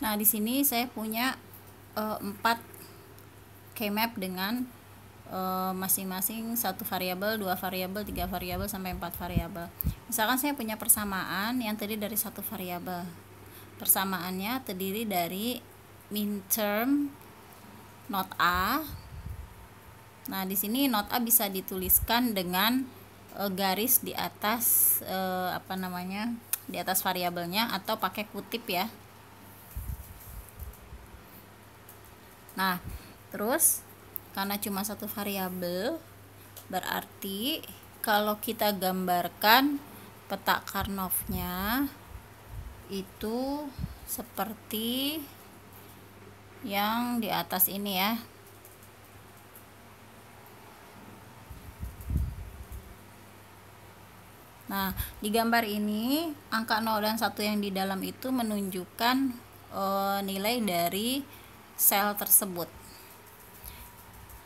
Nah, di sini saya punya eh, empat 4 kmap dengan eh, masing-masing satu variabel, dua variabel, tiga variabel sampai empat variabel. Misalkan saya punya persamaan yang terdiri dari satu variabel. Persamaannya terdiri dari min term not A. Nah, di sini not A bisa dituliskan dengan e, garis di atas e, apa namanya? di atas variabelnya atau pakai kutip ya. Nah, terus karena cuma satu variabel berarti kalau kita gambarkan peta karnovnya itu seperti yang di atas ini ya. Nah, di gambar ini angka 0 dan 1 yang di dalam itu menunjukkan e, nilai dari sel tersebut.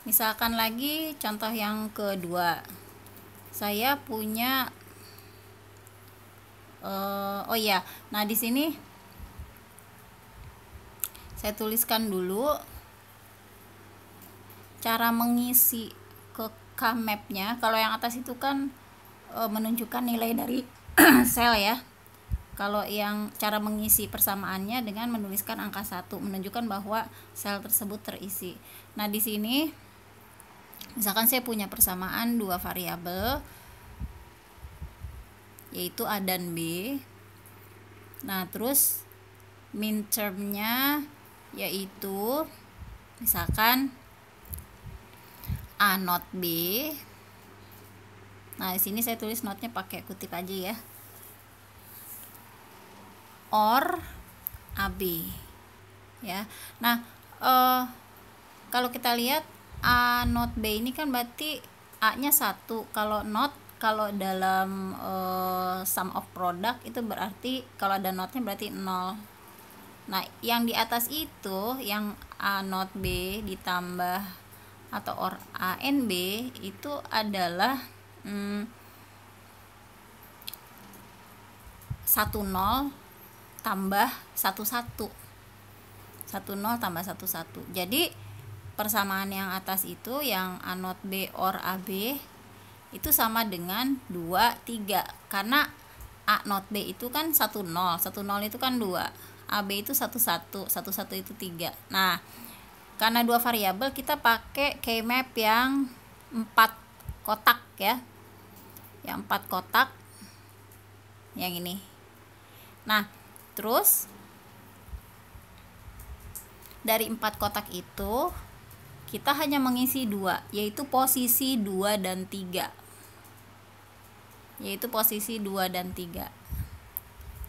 Misalkan lagi contoh yang kedua. Saya punya uh, oh ya, nah di sini saya tuliskan dulu cara mengisi ke k Kalau yang atas itu kan eh, menunjukkan nilai dari sel ya. Kalau yang cara mengisi persamaannya dengan menuliskan angka satu menunjukkan bahwa sel tersebut terisi. Nah, di sini misalkan saya punya persamaan dua variabel yaitu A dan B. Nah, terus min termnya yaitu misalkan A not B. Nah, di sini saya tulis notnya pakai kutip aja ya or AB ya nah eh, kalau kita lihat A not B ini kan berarti A nya satu kalau not kalau dalam uh, sum of product itu berarti kalau ada notnya berarti nol Nah, yang di atas itu yang A not B ditambah atau or A N B itu adalah hmm, nol tambah satu satu satu nol tambah satu satu jadi persamaan yang atas itu yang A not B or AB itu sama dengan 2, 3 karena A not B itu kan 1, 0 1, 0 itu kan 2 AB itu 1, 1 1, 1 itu 3 nah karena dua variabel kita pakai K-map yang 4 kotak ya yang 4 kotak yang ini nah Terus dari empat kotak itu kita hanya mengisi dua, yaitu posisi dua dan 3. Yaitu posisi dua dan tiga.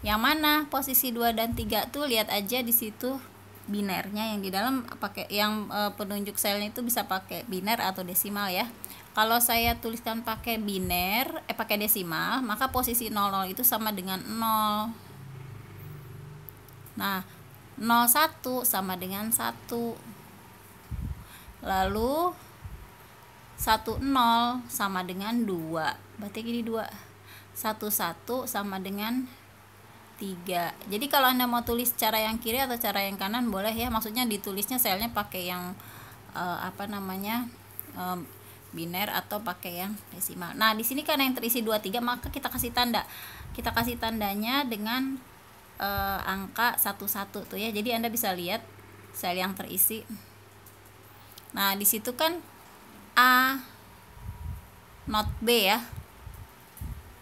Yang mana posisi dua dan tiga tuh lihat aja di situ binernya yang di dalam pakai yang e, penunjuk selnya itu bisa pakai biner atau desimal ya. Kalau saya tuliskan pakai biner eh pakai desimal, maka posisi 00 itu sama dengan 0 Nah, 01 sama dengan 1. Lalu 10 sama dengan 2. Berarti ini 2. 11 sama dengan 3. Jadi kalau Anda mau tulis cara yang kiri atau cara yang kanan boleh ya. Maksudnya ditulisnya selnya pakai yang uh, apa namanya? Um, biner atau pakai yang desimal. Nah, di sini karena yang terisi 23 maka kita kasih tanda. Kita kasih tandanya dengan uh, angka satu-satu tuh ya jadi anda bisa lihat sel yang terisi nah di situ kan a not b ya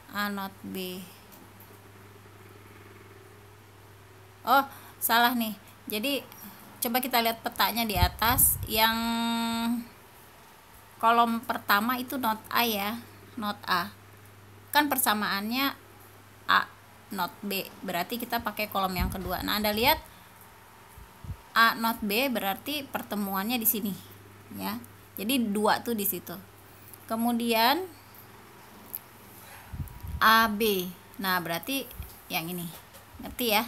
a not b oh salah nih jadi coba kita lihat petanya di atas yang kolom pertama itu not a ya not a kan persamaannya a not B berarti kita pakai kolom yang kedua nah Anda lihat A not B berarti pertemuannya di sini ya jadi dua tuh di situ kemudian A B, nah berarti yang ini ngerti ya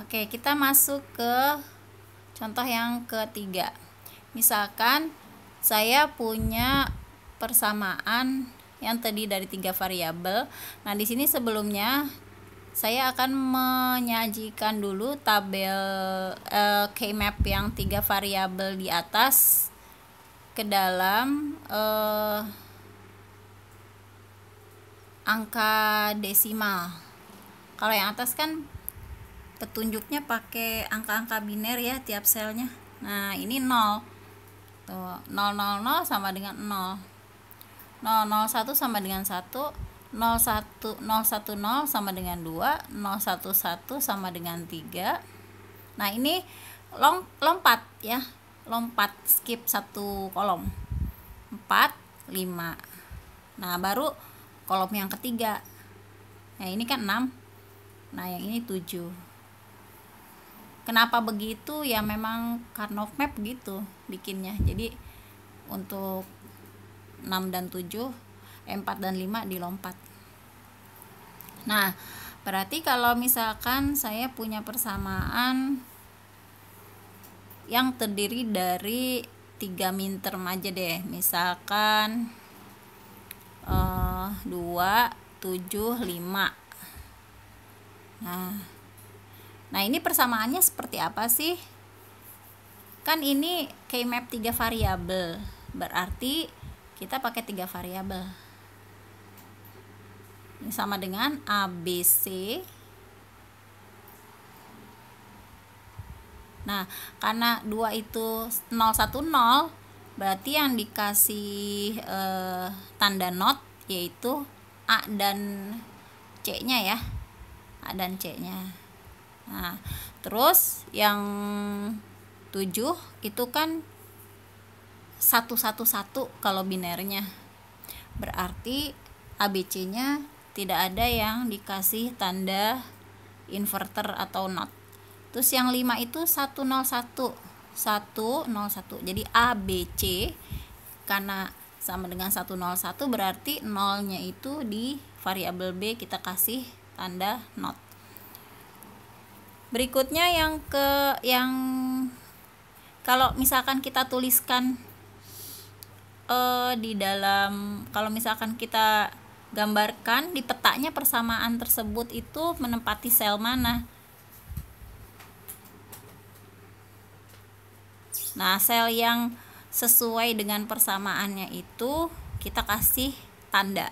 Oke kita masuk ke contoh yang ketiga misalkan saya punya persamaan yang tadi dari tiga variabel. Nah, di sini sebelumnya saya akan menyajikan dulu tabel uh, K-map yang tiga variabel di atas ke dalam uh, angka desimal. Kalau yang atas kan petunjuknya pakai angka-angka biner ya tiap selnya. Nah, ini 0. Tuh, 000 sama dengan 0. 001 sama dengan 1, 01, 010 sama dengan 2 011 sama dengan 3 nah ini long, lompat ya lompat skip satu kolom 4 5 nah baru kolom yang ketiga nah ini kan 6 nah yang ini 7 kenapa begitu ya memang Karnov map gitu bikinnya jadi untuk 6 dan 7 E4 eh, dan 5 dilompat nah berarti kalau misalkan saya punya persamaan yang terdiri dari 3 min term aja deh misalkan uh, 2, 7, 5 nah nah ini persamaannya seperti apa sih kan ini K-map 3 variabel berarti kita pakai tiga variabel ini sama dengan ABC. Nah, karena 2 itu 010 berarti yang dikasih eh, tanda not yaitu A dan C-nya ya. A dan C-nya. Nah, terus yang 7 itu kan 111 kalau binernya. Berarti ABC-nya tidak ada yang dikasih tanda inverter atau not terus yang 5 itu 101 101 jadi ABC karena sama dengan 101 berarti nolnya itu di variabel B kita kasih tanda not berikutnya yang ke yang kalau misalkan kita tuliskan uh, di dalam kalau misalkan kita gambarkan di petanya persamaan tersebut itu menempati sel mana. Nah, sel yang sesuai dengan persamaannya itu kita kasih tanda.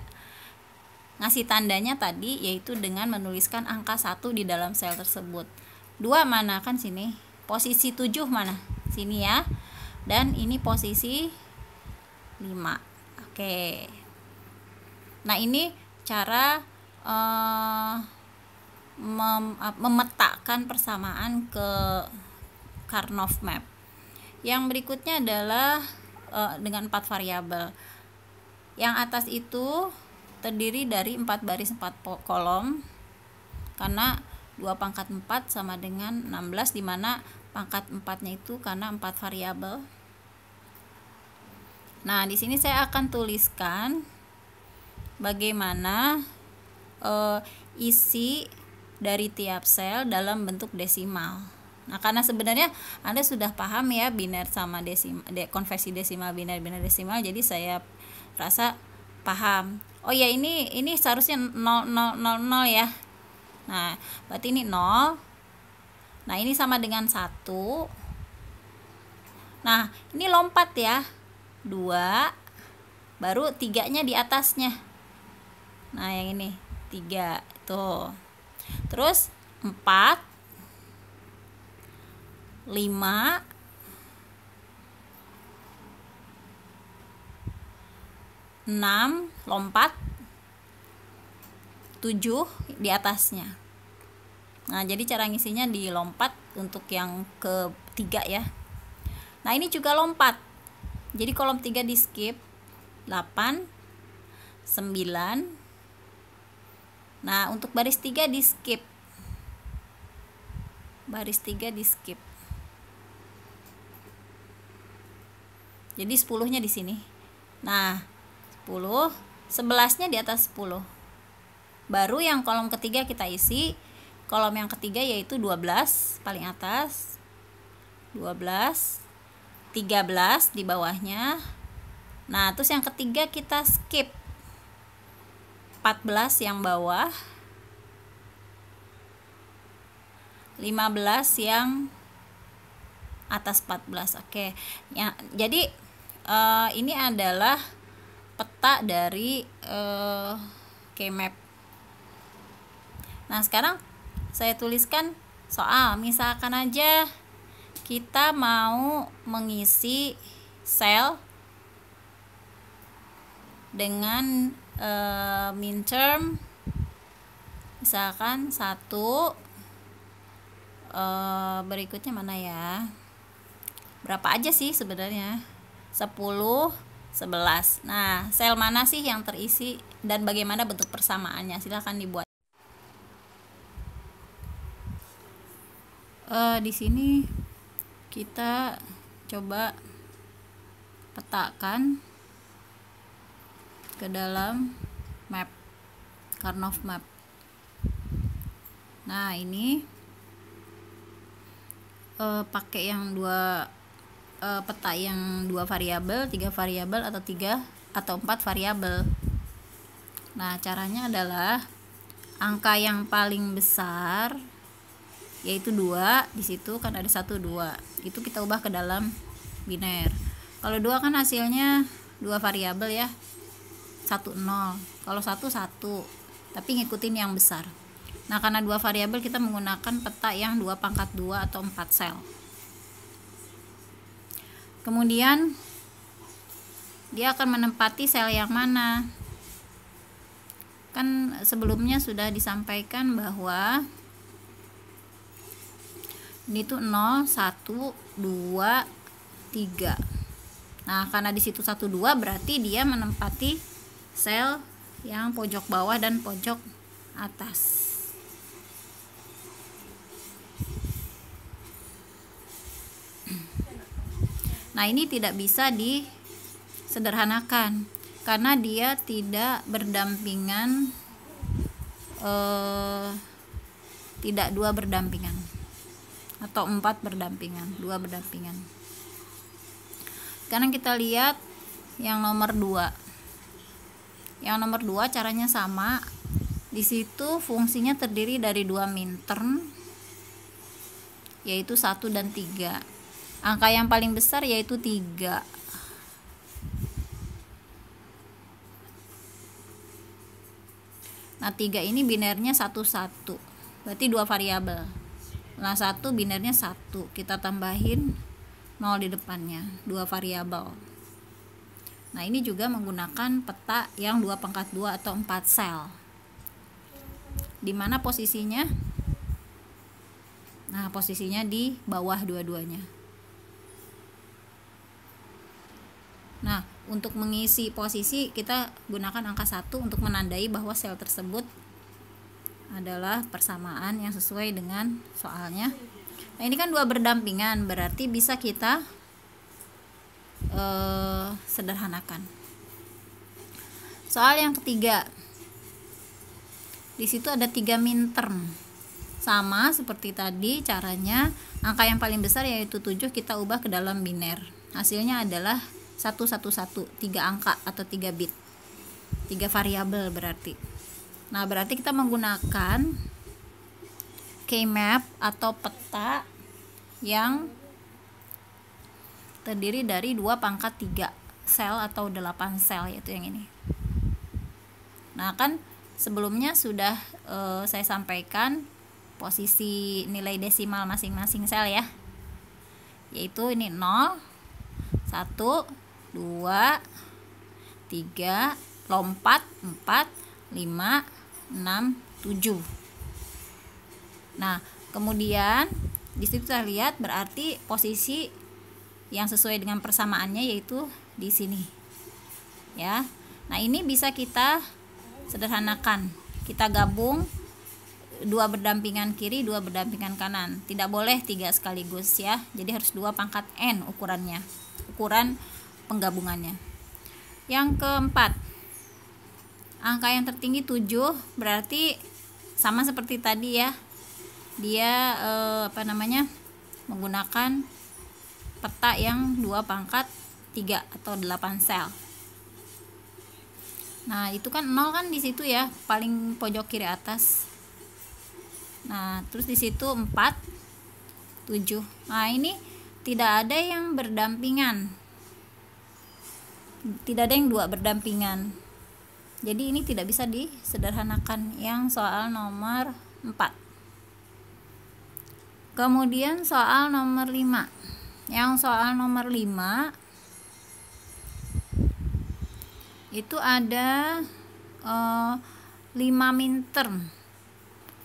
Ngasih tandanya tadi yaitu dengan menuliskan angka 1 di dalam sel tersebut. 2 mana kan sini? Posisi 7 mana? Sini ya. Dan ini posisi 5. Oke. Nah, ini cara uh, mem memetakan persamaan ke Karnov map. Yang berikutnya adalah uh, dengan empat variabel. Yang atas itu terdiri dari empat baris empat kolom karena 2 pangkat 4 sama dengan 16 dimana pangkat 4 nya itu karena empat variabel nah di sini saya akan tuliskan bagaimana uh, isi dari tiap sel dalam bentuk desimal. Nah, karena sebenarnya Anda sudah paham ya biner sama desimal, de, konversi desimal biner biner desimal, jadi saya rasa paham. Oh ya, ini ini seharusnya nol ya. Nah, berarti ini 0. Nah, ini sama dengan 1. Nah, ini lompat ya. 2 baru tiganya di atasnya nah yang ini tiga tuh terus empat lima enam lompat tujuh di atasnya nah jadi cara ngisinya di lompat untuk yang ketiga ya nah ini juga lompat jadi kolom tiga di skip 8 9 Nah, untuk baris 3 di skip. Baris 3 di skip. Jadi 10-nya di sini. Nah, 10, 11-nya di atas 10. Baru yang kolom ketiga kita isi. Kolom yang ketiga yaitu 12 paling atas. 12 13 di bawahnya. Nah, terus yang ketiga kita skip 14 yang bawah 15 yang atas 14 oke ya, jadi uh, ini adalah peta dari uh, Kmap nah sekarang saya tuliskan soal misalkan aja kita mau mengisi sel dengan uh, eh, midterm misalkan satu uh, berikutnya mana ya berapa aja sih sebenarnya 10 11 nah sel mana sih yang terisi dan bagaimana bentuk persamaannya silahkan dibuat uh, di sini kita coba petakan ke dalam map Karnov map nah ini uh, pakai yang dua uh, peta yang dua variabel tiga variabel atau tiga atau empat variabel nah caranya adalah angka yang paling besar yaitu dua di situ kan ada satu dua itu kita ubah ke dalam biner kalau dua kan hasilnya dua variabel ya satu nol kalau satu satu tapi ngikutin yang besar nah karena dua variabel kita menggunakan peta yang dua pangkat dua atau empat sel kemudian dia akan menempati sel yang mana kan sebelumnya sudah disampaikan bahwa ini tuh 0, 1, 2, 3 nah karena di situ 1, 2 berarti dia menempati sel yang pojok bawah dan pojok atas nah ini tidak bisa disederhanakan karena dia tidak berdampingan eh, tidak dua berdampingan atau empat berdampingan dua berdampingan sekarang kita lihat yang nomor dua yang nomor dua caranya sama di situ fungsinya terdiri dari dua mintern yaitu satu dan tiga angka yang paling besar yaitu tiga nah tiga ini binernya satu satu berarti dua variabel nah satu binernya satu kita tambahin nol di depannya dua variabel Nah, ini juga menggunakan peta yang 2 pangkat 2 atau 4 sel. Di mana posisinya? Nah, posisinya di bawah dua-duanya. Nah, untuk mengisi posisi kita gunakan angka 1 untuk menandai bahwa sel tersebut adalah persamaan yang sesuai dengan soalnya. Nah, ini kan dua berdampingan, berarti bisa kita Eh, sederhanakan. Soal yang ketiga, di situ ada tiga minterm. Sama seperti tadi caranya, angka yang paling besar yaitu 7 kita ubah ke dalam biner. Hasilnya adalah 111, tiga angka atau tiga bit. Tiga variabel berarti. Nah, berarti kita menggunakan K-map atau peta yang terdiri dari dua pangkat tiga sel atau delapan sel yaitu yang ini. Nah, kan sebelumnya sudah eh, saya sampaikan posisi nilai desimal masing-masing sel ya. Yaitu ini 0 1 2 tiga lompat 4 5 6 7. Nah, kemudian di situ saya lihat berarti posisi yang sesuai dengan persamaannya yaitu di sini ya nah ini bisa kita sederhanakan kita gabung dua berdampingan kiri dua berdampingan kanan tidak boleh tiga sekaligus ya jadi harus dua pangkat n ukurannya ukuran penggabungannya yang keempat angka yang tertinggi 7 berarti sama seperti tadi ya dia eh, apa namanya menggunakan peta yang dua pangkat 3 atau 8 sel nah itu kan nol kan di situ ya paling pojok kiri atas nah terus di situ 4 7 nah ini tidak ada yang berdampingan tidak ada yang dua berdampingan jadi ini tidak bisa disederhanakan yang soal nomor 4 kemudian soal nomor 5 yang soal nomor 5 itu ada eh, 5 midterm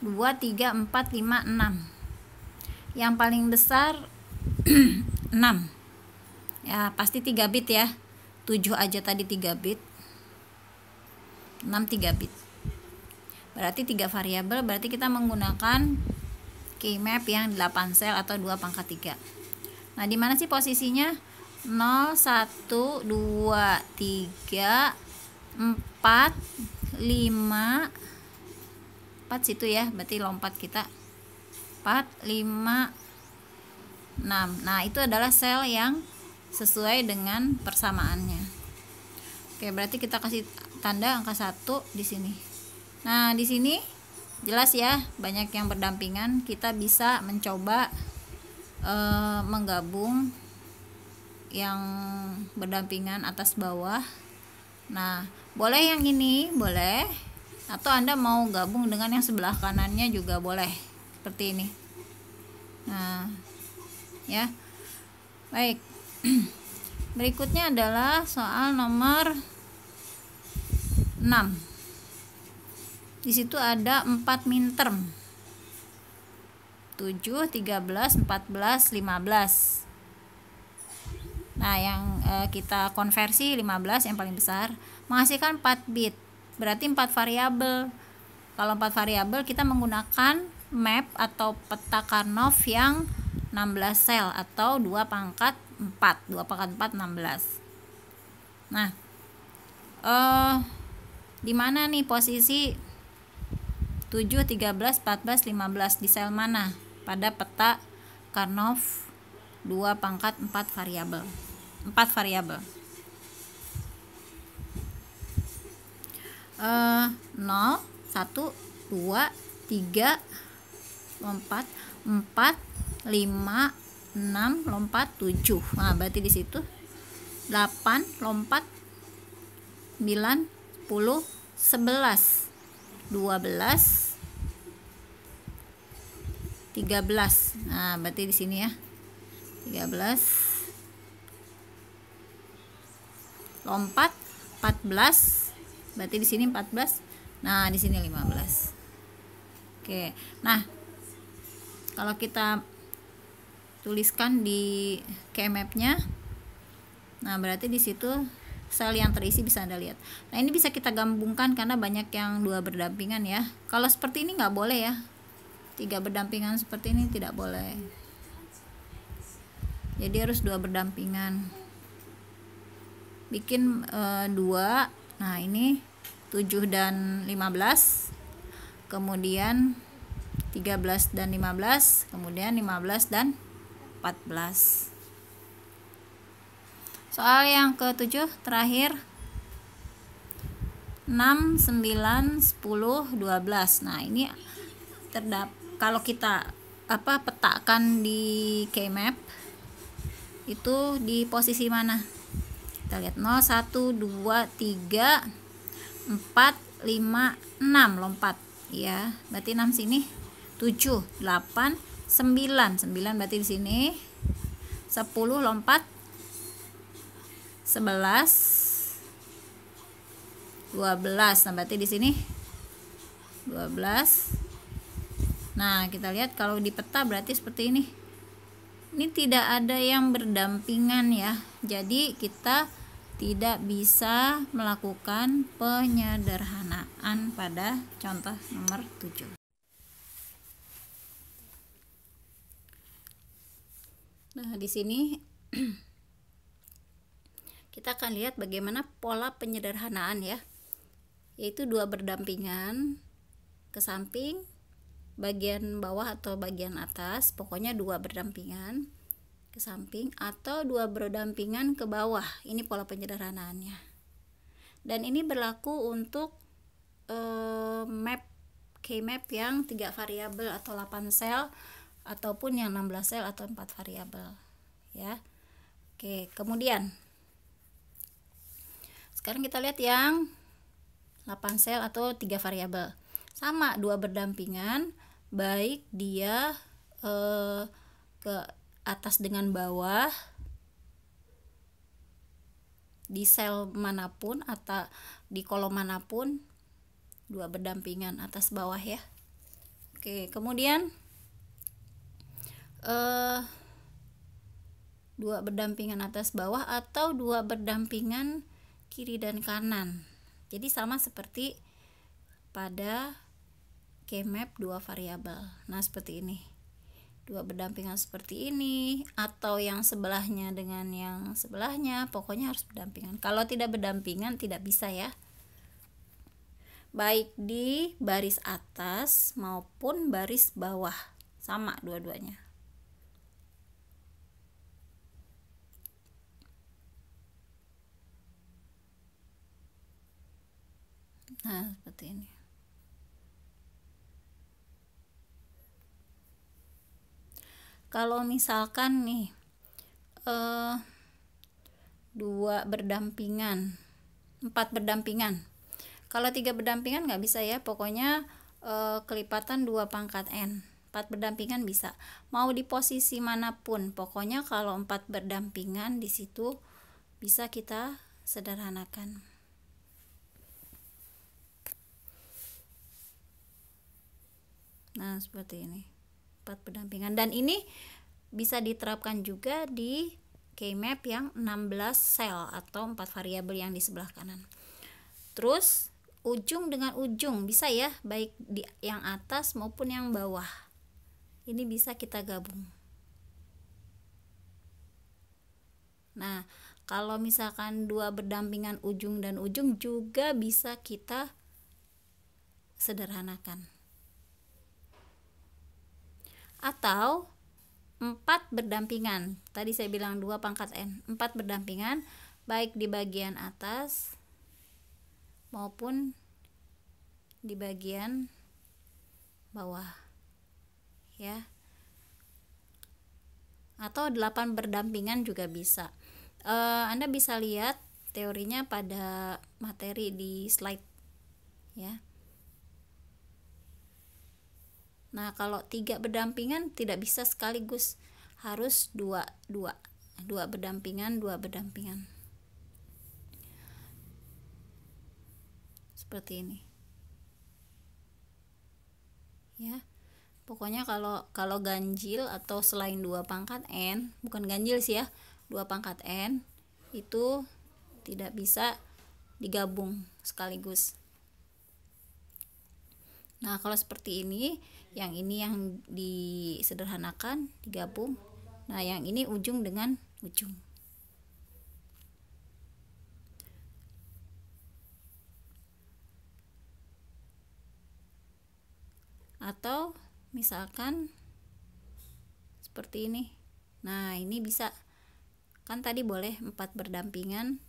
2, 3, 4, 5, 6 yang paling besar 6 ya pasti 3 bit ya 7 aja tadi 3 bit 6 3 bit berarti 3 variabel berarti kita menggunakan keymap yang 8 sel atau 2 pangkat 3 Nah, di mana sih posisinya? 0 1 2 3 4 5 4 situ ya, berarti lompat kita. 4 5 6. Nah, itu adalah sel yang sesuai dengan persamaannya. Oke, berarti kita kasih tanda angka 1 di sini. Nah, di sini jelas ya, banyak yang berdampingan, kita bisa mencoba uh, menggabung yang berdampingan atas bawah. Nah, boleh yang ini, boleh. Atau Anda mau gabung dengan yang sebelah kanannya juga boleh. Seperti ini. Nah, ya. Baik. Berikutnya adalah soal nomor 6. Di situ ada 4 minterm. 7, 13, 14, 15. Nah, yang e, kita konversi 15 yang paling besar menghasilkan 4 bit. Berarti 4 variabel. Kalau 4 variabel kita menggunakan map atau peta Karnov yang 16 sel atau 2 pangkat 4. 2 pangkat 4 16. Nah, eh di mana nih posisi 7, 13, 14, 15 di sel mana? pada peta Karnov 2 pangkat 4 variabel. 4 variabel. Uh, 0 1 2 3 4, 4 5 6 lompat 7. Nah, berarti di situ 8 lompat 9 10 11 12 13 nah berarti di sini ya 13 lompat 14 berarti di sini 14 nah di sini 15 oke nah kalau kita tuliskan di kmap nya nah berarti di situ sel yang terisi bisa anda lihat nah ini bisa kita gabungkan karena banyak yang dua berdampingan ya kalau seperti ini nggak boleh ya tiga berdampingan seperti ini tidak boleh jadi harus dua berdampingan bikin e, dua nah ini 7 dan 15 kemudian 13 dan 15 kemudian 15 dan 14 soal yang ketujuh terakhir 6, 9, 10, 12 nah ini terdapat kalau kita apa petakan di Kmap itu di posisi mana kita lihat 0 1 2 3 4 5 6 lompat ya berarti 6 sini 7 8 9 9 berarti di sini 10 lompat 11 12 nah berarti di sini 12 Nah, kita lihat kalau di peta berarti seperti ini. Ini tidak ada yang berdampingan ya. Jadi kita tidak bisa melakukan penyederhanaan pada contoh nomor 7. Nah, di sini kita akan lihat bagaimana pola penyederhanaan ya. Yaitu dua berdampingan ke samping bagian bawah atau bagian atas pokoknya dua berdampingan ke samping atau dua berdampingan ke bawah ini pola penyederhanaannya dan ini berlaku untuk eh, map K-map yang tiga variabel atau 8 sel ataupun yang 16 sel atau empat variabel ya Oke kemudian sekarang kita lihat yang 8 sel atau tiga variabel sama dua berdampingan baik dia eh, ke atas dengan bawah di sel manapun atau di kolom manapun dua berdampingan atas bawah ya oke kemudian eh, dua berdampingan atas bawah atau dua berdampingan kiri dan kanan jadi sama seperti pada pakai map dua variabel nah seperti ini dua berdampingan seperti ini atau yang sebelahnya dengan yang sebelahnya pokoknya harus berdampingan kalau tidak berdampingan tidak bisa ya baik di baris atas maupun baris bawah sama dua-duanya nah seperti ini kalau misalkan nih eh, dua berdampingan empat berdampingan kalau tiga berdampingan nggak bisa ya pokoknya eh, kelipatan dua pangkat n empat berdampingan bisa mau di posisi manapun pokoknya kalau empat berdampingan di situ bisa kita sederhanakan nah seperti ini berdampingan pendampingan dan ini bisa diterapkan juga di k-map yang 16 sel atau empat variabel yang di sebelah kanan. Terus ujung dengan ujung bisa ya baik di yang atas maupun yang bawah. Ini bisa kita gabung. Nah, kalau misalkan dua berdampingan ujung dan ujung juga bisa kita sederhanakan atau empat berdampingan. Tadi saya bilang dua pangkat n. empat berdampingan baik di bagian atas maupun di bagian bawah. Ya. Atau 8 berdampingan juga bisa. E, Anda bisa lihat teorinya pada materi di slide ya. Nah, kalau tiga berdampingan tidak bisa sekaligus, harus dua, dua, dua berdampingan, dua berdampingan. Seperti ini. Ya. Pokoknya kalau kalau ganjil atau selain dua pangkat n, bukan ganjil sih ya, dua pangkat n itu tidak bisa digabung sekaligus. Nah, kalau seperti ini yang ini yang disederhanakan digabung nah yang ini ujung dengan ujung atau misalkan seperti ini nah ini bisa kan tadi boleh empat berdampingan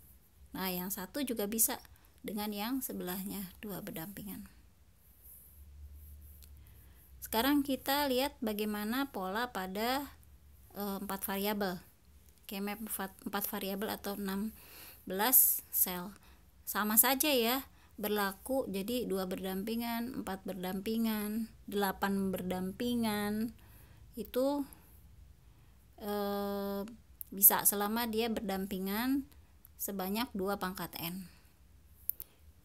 nah yang satu juga bisa dengan yang sebelahnya dua berdampingan sekarang kita lihat bagaimana pola pada eh, empat variabel. Kemap empat variabel atau 16 sel. Sama saja ya, berlaku jadi dua berdampingan, empat berdampingan, delapan berdampingan. Itu e, bisa selama dia berdampingan sebanyak dua pangkat n.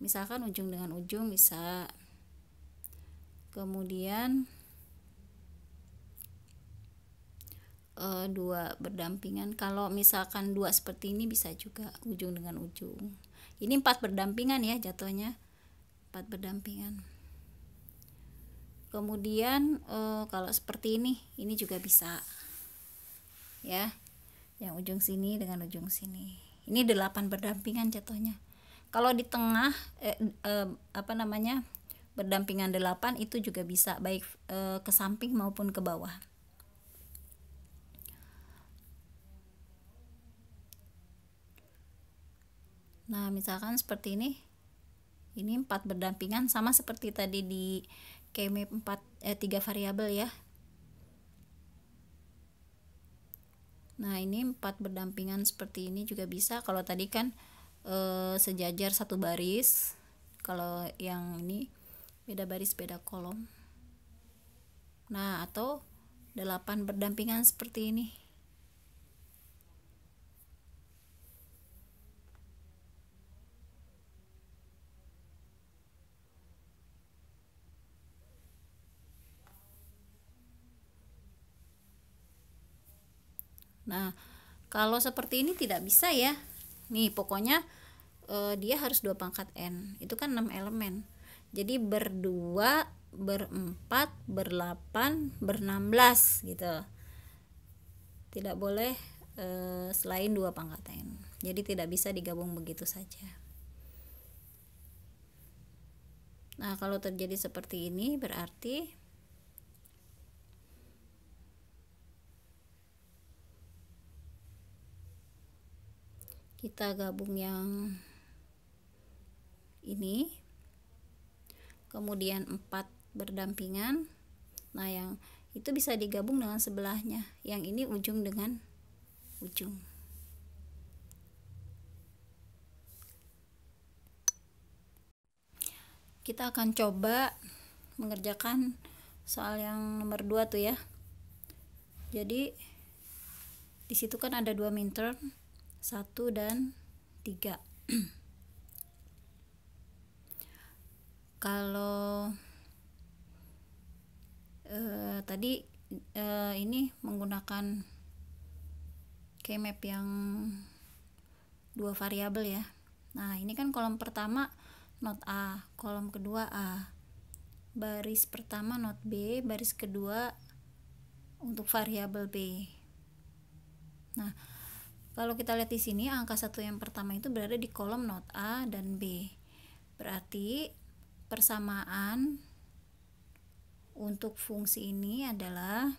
Misalkan ujung dengan ujung bisa. Kemudian uh, dua berdampingan kalau misalkan dua seperti ini bisa juga ujung dengan ujung ini empat berdampingan ya jatuhnya empat berdampingan kemudian uh, kalau seperti ini ini juga bisa ya yang ujung sini dengan ujung sini ini delapan berdampingan jatuhnya kalau di tengah eh, eh, apa namanya berdampingan delapan itu juga bisa baik eh, ke samping maupun ke bawah nah misalkan seperti ini ini empat berdampingan sama seperti tadi di keme empat eh, tiga variabel ya nah ini empat berdampingan seperti ini juga bisa kalau tadi kan eh, sejajar satu baris kalau yang ini beda baris beda kolom nah atau delapan berdampingan seperti ini Nah, kalau seperti ini tidak bisa ya. Nih, pokoknya eh, dia harus dua pangkat n. Itu kan 6 elemen. Jadi berdua, berempat, berlapan, bernamblas gitu. Tidak boleh eh, selain dua pangkat n. Jadi tidak bisa digabung begitu saja. Nah, kalau terjadi seperti ini berarti kita gabung yang ini kemudian 4 berdampingan nah yang itu bisa digabung dengan sebelahnya yang ini ujung dengan ujung kita akan coba mengerjakan soal yang nomor 2 tuh ya jadi disitu kan ada dua minter 1 dan 3 kalau eh, tadi eh, ini menggunakan kmap yang dua variabel ya nah ini kan kolom pertama not A kolom kedua A baris pertama not B baris kedua untuk variabel B nah kalau kita lihat di sini angka satu yang pertama itu berada di kolom not A dan B. Berarti persamaan untuk fungsi ini adalah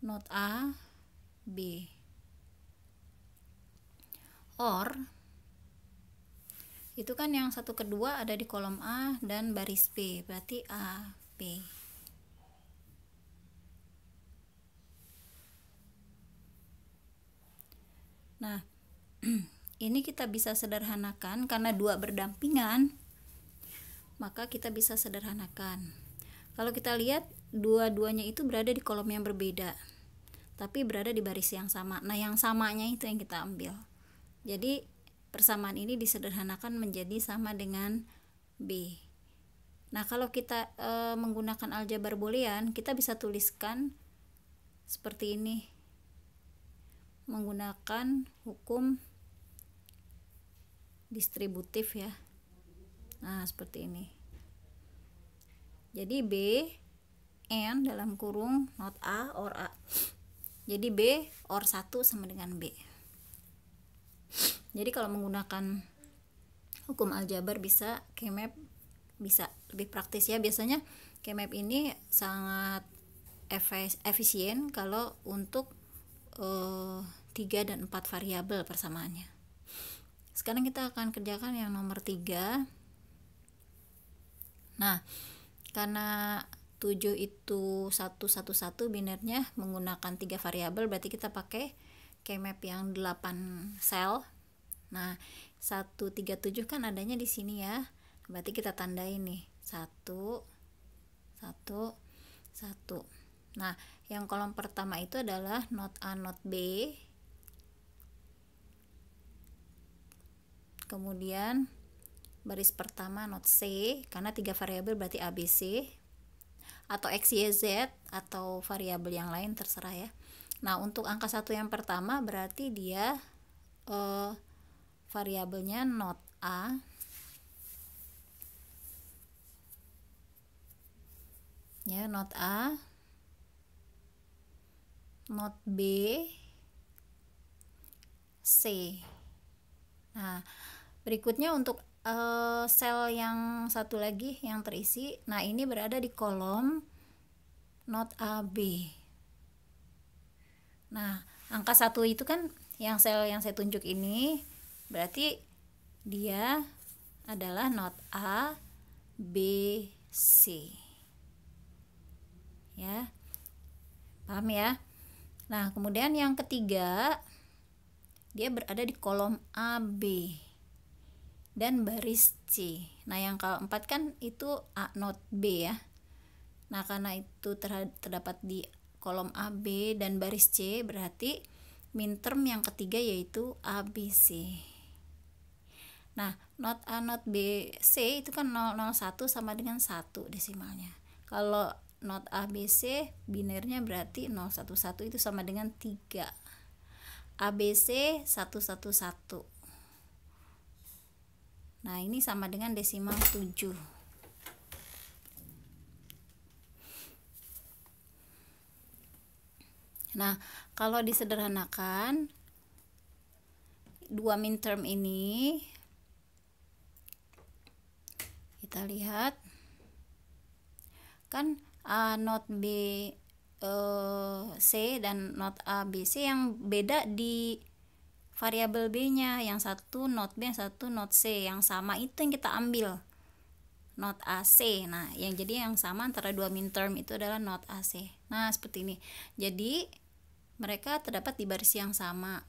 not A B or itu kan yang satu kedua ada di kolom A dan baris B berarti A B Nah, ini kita bisa sederhanakan karena dua berdampingan, maka kita bisa sederhanakan. Kalau kita lihat, dua-duanya itu berada di kolom yang berbeda, tapi berada di baris yang sama. Nah, yang samanya itu yang kita ambil. Jadi, persamaan ini disederhanakan menjadi sama dengan B. Nah, kalau kita e, menggunakan aljabar boolean, kita bisa tuliskan seperti ini menggunakan hukum distributif ya nah seperti ini jadi B N dalam kurung not A or A jadi B or 1 sama dengan B jadi kalau menggunakan hukum aljabar bisa kemap bisa lebih praktis ya biasanya kemap ini sangat efisien kalau untuk uh, 3 dan 4 variabel persamaannya. Sekarang kita akan kerjakan yang nomor 3. Nah, karena 7 itu 111 binernya menggunakan 3 variabel berarti kita pakai kmap yang 8 sel. Nah, 137 kan adanya di sini ya. Berarti kita tandai nih. 1 1 1. Nah, yang kolom pertama itu adalah not A not B kemudian baris pertama not C karena tiga variabel berarti ABC atau X, Y, Z atau variabel yang lain terserah ya nah untuk angka satu yang pertama berarti dia uh, variabelnya not A ya not A not B C nah Berikutnya untuk uh, sel yang satu lagi yang terisi, nah ini berada di kolom not AB. Nah, angka satu itu kan yang sel yang saya tunjuk ini berarti dia adalah not A, B, C. Ya. Paham ya? Nah, kemudian yang ketiga dia berada di kolom AB dan baris C. Nah, yang keempat kan itu A not B ya. Nah, karena itu terdapat di kolom AB dan baris C berarti term yang ketiga yaitu ABC. Nah, not A not B C itu kan 001 sama dengan 1 desimalnya. Kalau not ABC binernya berarti 011 itu sama dengan 3. ABC 111 Nah, ini sama dengan desimal 7. Nah, kalau disederhanakan dua midterm ini kita lihat kan A not B uh, C dan not A B C yang beda di variabel B-nya, yang satu not B, yang satu not C, yang sama itu yang kita ambil. Not AC. Nah, yang jadi yang sama antara dua min term itu adalah not AC. Nah, seperti ini. Jadi mereka terdapat di baris yang sama.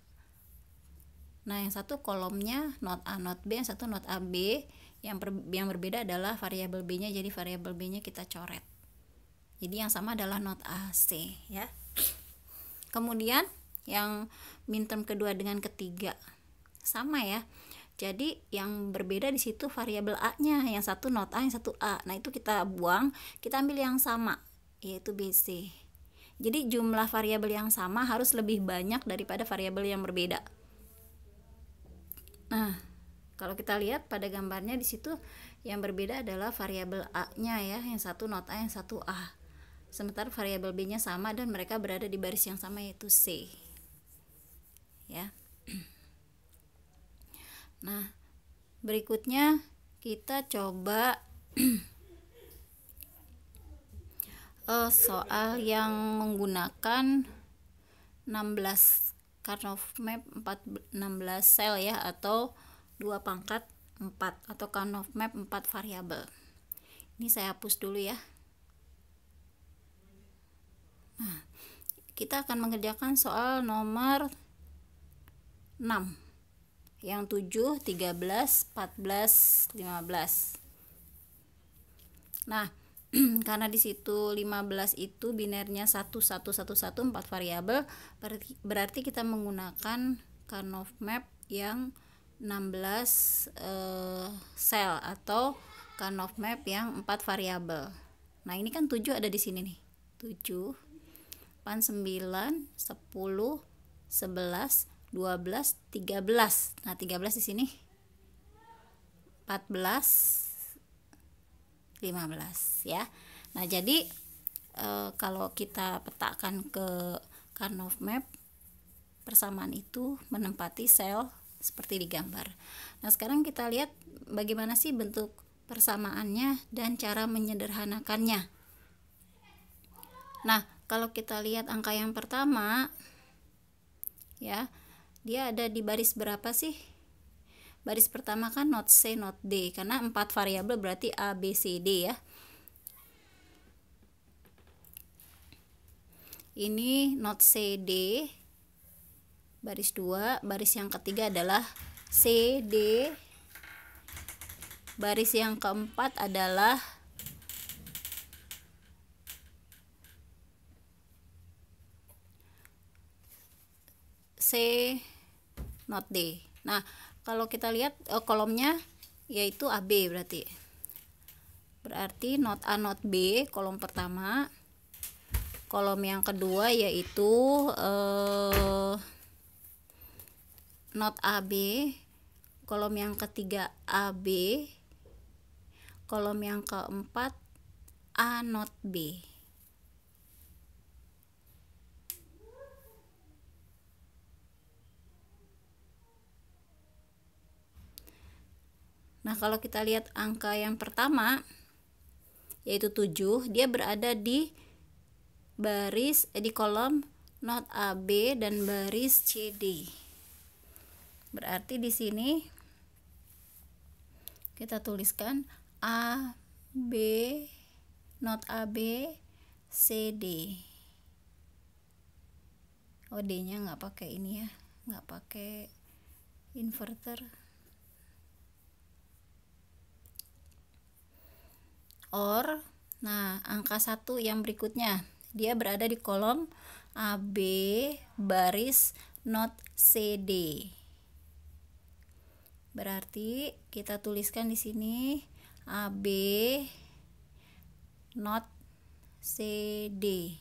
Nah, yang satu kolomnya not A, not B, yang satu not AB. Yang per, yang berbeda adalah variabel B-nya. Jadi variabel B-nya kita coret. Jadi yang sama adalah not AC, ya. Kemudian yang midterm kedua dengan ketiga sama ya jadi yang berbeda di situ variabel A-nya, yang satu not A, yang satu A. Nah, itu kita buang, kita ambil yang sama, yaitu BC. Jadi jumlah variabel yang sama harus lebih banyak daripada variabel yang berbeda. Nah, kalau kita lihat pada gambarnya di situ yang berbeda adalah variabel A-nya ya, yang satu not A, yang satu A. Sementara variabel B-nya sama dan mereka berada di baris yang sama yaitu C ya. Nah, berikutnya kita coba uh, soal yang menggunakan 16 Karnov map 4 16 sel ya atau dua pangkat 4 atau Karnov map 4 variabel. Ini saya hapus dulu ya. Nah, kita akan mengerjakan soal nomor 6 yang 7, 13, 14, 15 nah karena di situ 15 itu binernya 1 1 1 1 4 variabel berarti, kita menggunakan Karnov map yang 16 eh, sel atau Karnov map yang 4 variabel nah ini kan 7 ada di sini nih 7 8 9 10 11 12 13 nah 13 di sini 14 15 ya nah jadi e, kalau kita petakan ke Karnov map persamaan itu menempati sel seperti di gambar nah sekarang kita lihat bagaimana sih bentuk persamaannya dan cara menyederhanakannya nah kalau kita lihat angka yang pertama ya dia ada di baris berapa sih baris pertama kan not C not D karena empat variabel berarti A B C D ya ini not C D baris dua baris yang ketiga adalah C D baris yang keempat adalah C not D. Nah, kalau kita lihat uh, kolomnya yaitu AB berarti. Berarti not A not B kolom pertama. Kolom yang kedua yaitu eh, not AB. Kolom yang ketiga AB. Kolom yang keempat A not B. Nah, kalau kita lihat angka yang pertama yaitu 7, dia berada di baris eh, di kolom not AB dan baris CD. Berarti di sini kita tuliskan A B not AB CD. od oh, nya nggak pakai ini ya, nggak pakai inverter. or nah angka satu yang berikutnya dia berada di kolom AB baris not CD berarti kita tuliskan di sini AB not CD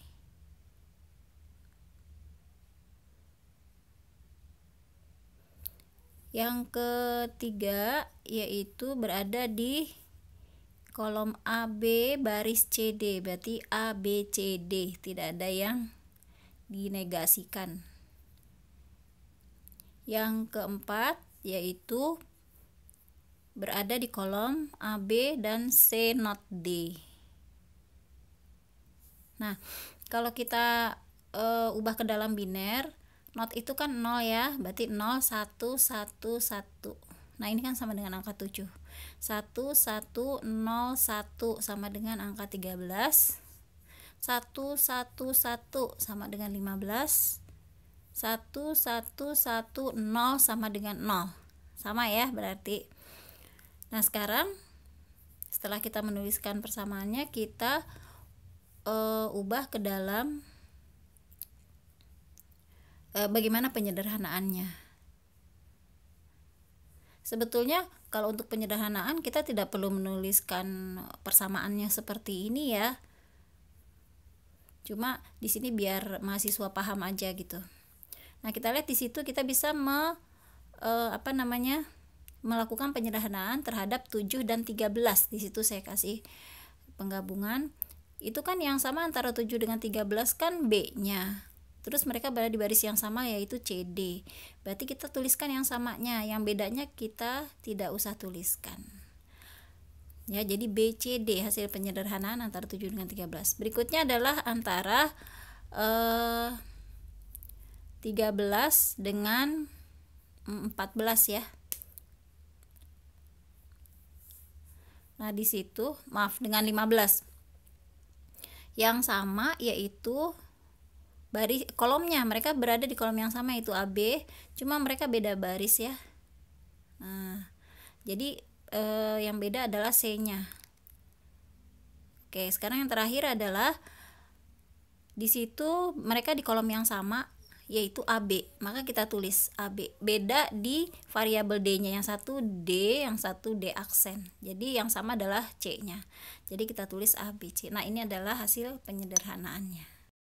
yang ketiga yaitu berada di kolom AB baris CD berarti ABCD tidak ada yang dinegasikan yang keempat yaitu berada di kolom AB dan C not D nah kalau kita e, ubah ke dalam biner not itu kan 0 ya berarti 0 1 1 1 nah ini kan sama dengan angka 7 1101 sama dengan angka 13 111 sama dengan 15 1110 sama dengan 0 sama ya berarti nah sekarang setelah kita menuliskan persamaannya kita e, ubah ke dalam e, bagaimana penyederhanaannya sebetulnya kalau untuk penyederhanaan kita tidak perlu menuliskan persamaannya seperti ini ya cuma di sini biar mahasiswa paham aja gitu nah kita lihat di situ kita bisa me, e, apa namanya melakukan penyederhanaan terhadap 7 dan 13 di situ saya kasih penggabungan itu kan yang sama antara 7 dengan 13 kan B nya terus mereka berada di baris yang sama yaitu CD. Berarti kita tuliskan yang samanya, yang bedanya kita tidak usah tuliskan. Ya, jadi BCD hasil penyederhanaan antara 7 dengan 13. Berikutnya adalah antara eh 13 dengan 14 ya. Nah, di situ maaf dengan 15. Yang sama yaitu baris kolomnya mereka berada di kolom yang sama itu AB cuma mereka beda baris ya nah, jadi eh, yang beda adalah C nya oke sekarang yang terakhir adalah di situ mereka di kolom yang sama yaitu AB maka kita tulis AB beda di variabel D nya yang satu D yang satu D aksen jadi yang sama adalah C nya jadi kita tulis ABC nah ini adalah hasil penyederhanaannya